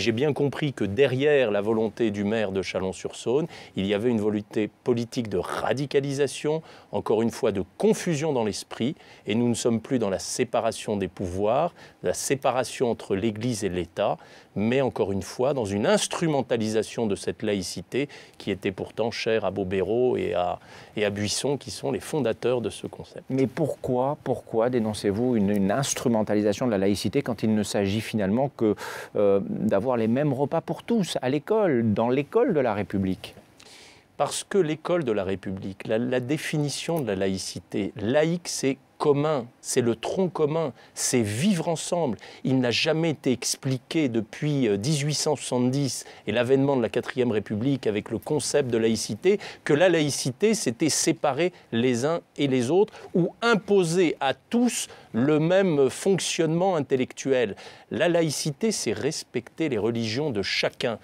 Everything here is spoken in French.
j'ai bien compris que derrière la volonté du maire de Chalon-sur-Saône, il y avait une volonté politique de radicalisation, encore une fois de confusion dans l'esprit, et nous ne sommes plus dans la séparation des pouvoirs, la séparation entre l'Église et l'État, mais encore une fois dans une instrumentalisation de cette laïcité qui était pourtant chère à Bobéro et à, et à Buisson, qui sont les fondateurs de ce concept. Mais pourquoi, pourquoi dénoncez-vous une, instrumentalisation de la laïcité quand il ne s'agit finalement que euh, d'avoir les mêmes repas pour tous, à l'école, dans l'école de la République Parce que l'école de la République, la définition de la laïcité, laïque, c'est commun, c'est le tronc commun, c'est vivre ensemble. Il n'a jamais été expliqué depuis 1870 euh, et l'avènement de la Quatrième République avec le concept de laïcité que la laïcité, c'était séparer les uns et les autres ou imposer à tous le même fonctionnement intellectuel. La laïcité, c'est respecter les religions de chacun.